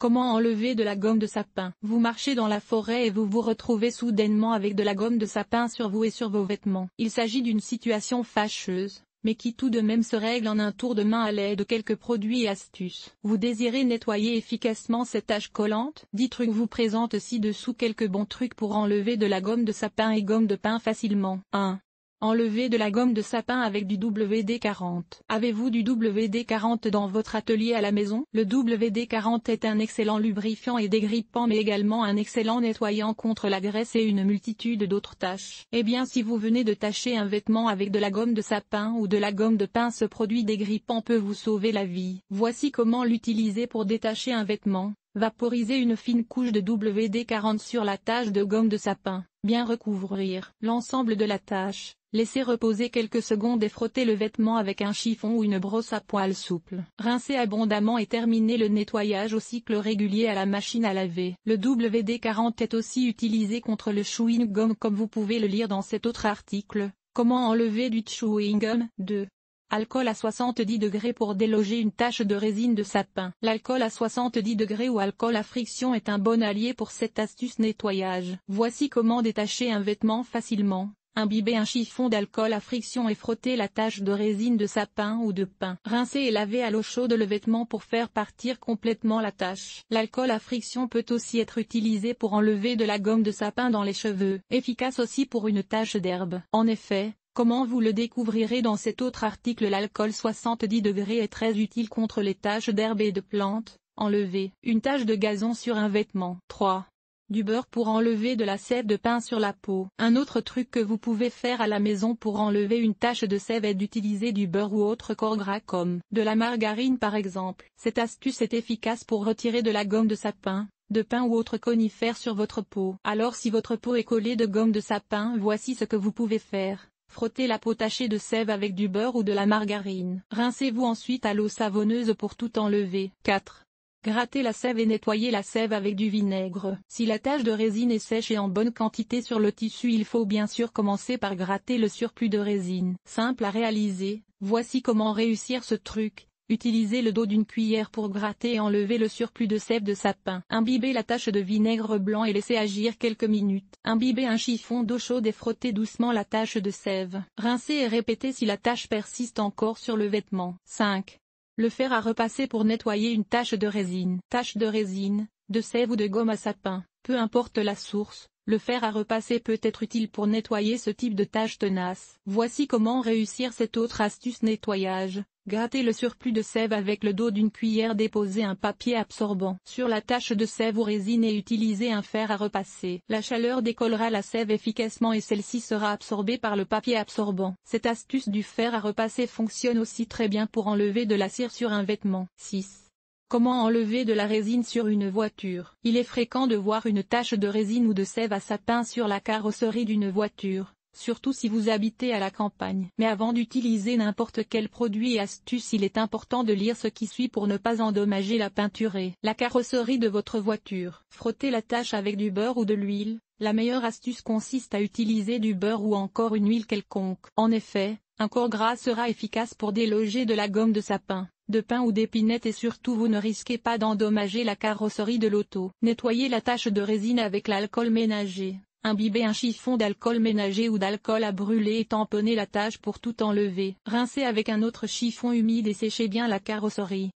Comment enlever de la gomme de sapin Vous marchez dans la forêt et vous vous retrouvez soudainement avec de la gomme de sapin sur vous et sur vos vêtements. Il s'agit d'une situation fâcheuse, mais qui tout de même se règle en un tour de main à l'aide de quelques produits et astuces. Vous désirez nettoyer efficacement cette tache collante truc vous présente ci-dessous quelques bons trucs pour enlever de la gomme de sapin et gomme de pain facilement. 1. Enlevez de la gomme de sapin avec du WD-40. Avez-vous du WD-40 dans votre atelier à la maison Le WD-40 est un excellent lubrifiant et dégrippant mais également un excellent nettoyant contre la graisse et une multitude d'autres tâches. Eh bien si vous venez de tacher un vêtement avec de la gomme de sapin ou de la gomme de pin ce produit dégrippant peut vous sauver la vie. Voici comment l'utiliser pour détacher un vêtement. Vaporiser une fine couche de WD-40 sur la tache de gomme de sapin, bien recouvrir l'ensemble de la tache, laisser reposer quelques secondes et frotter le vêtement avec un chiffon ou une brosse à poils souple. Rincer abondamment et terminer le nettoyage au cycle régulier à la machine à laver. Le WD-40 est aussi utilisé contre le chewing-gum comme vous pouvez le lire dans cet autre article. Comment enlever du chewing-gum 2. Alcool à 70 degrés pour déloger une tache de résine de sapin. L'alcool à 70 degrés ou alcool à friction est un bon allié pour cette astuce nettoyage. Voici comment détacher un vêtement facilement. Imbiber un chiffon d'alcool à friction et frotter la tache de résine de sapin ou de pain. Rincer et laver à l'eau chaude le vêtement pour faire partir complètement la tache. L'alcool à friction peut aussi être utilisé pour enlever de la gomme de sapin dans les cheveux. Efficace aussi pour une tache d'herbe. En effet, Comment vous le découvrirez dans cet autre article L'alcool 70 degrés est très utile contre les taches d'herbe et de plantes, enlever une tache de gazon sur un vêtement. 3. Du beurre pour enlever de la sève de pain sur la peau. Un autre truc que vous pouvez faire à la maison pour enlever une tache de sève est d'utiliser du beurre ou autre corps gras comme de la margarine par exemple. Cette astuce est efficace pour retirer de la gomme de sapin, de pain ou autre conifère sur votre peau. Alors si votre peau est collée de gomme de sapin, voici ce que vous pouvez faire. Frottez la peau tachée de sève avec du beurre ou de la margarine. Rincez-vous ensuite à l'eau savonneuse pour tout enlever. 4. Grattez la sève et nettoyez la sève avec du vinaigre. Si la tache de résine est sèche et en bonne quantité sur le tissu il faut bien sûr commencer par gratter le surplus de résine. Simple à réaliser, voici comment réussir ce truc. Utilisez le dos d'une cuillère pour gratter et enlever le surplus de sève de sapin. Imbibez la tache de vinaigre blanc et laissez agir quelques minutes. Imbibez un chiffon d'eau chaude et frottez doucement la tache de sève. Rincez et répétez si la tache persiste encore sur le vêtement. 5. Le fer à repasser pour nettoyer une tache de résine. Tache de résine, de sève ou de gomme à sapin, peu importe la source, le fer à repasser peut être utile pour nettoyer ce type de tache tenace. Voici comment réussir cette autre astuce nettoyage. Grattez le surplus de sève avec le dos d'une cuillère déposez un papier absorbant sur la tache de sève ou résine et utilisez un fer à repasser. La chaleur décollera la sève efficacement et celle-ci sera absorbée par le papier absorbant. Cette astuce du fer à repasser fonctionne aussi très bien pour enlever de la cire sur un vêtement. 6. Comment enlever de la résine sur une voiture Il est fréquent de voir une tache de résine ou de sève à sapin sur la carrosserie d'une voiture surtout si vous habitez à la campagne. Mais avant d'utiliser n'importe quel produit et astuce il est important de lire ce qui suit pour ne pas endommager la peinture et la carrosserie de votre voiture. Frottez la tâche avec du beurre ou de l'huile, la meilleure astuce consiste à utiliser du beurre ou encore une huile quelconque. En effet, un corps gras sera efficace pour déloger de la gomme de sapin de pain ou d'épinette et surtout vous ne risquez pas d'endommager la carrosserie de l'auto. Nettoyez la tache de résine avec l'alcool ménager. Imbiber un chiffon d'alcool ménager ou d'alcool à brûler et tamponner la tâche pour tout enlever. Rincez avec un autre chiffon humide et séchez bien la carrosserie.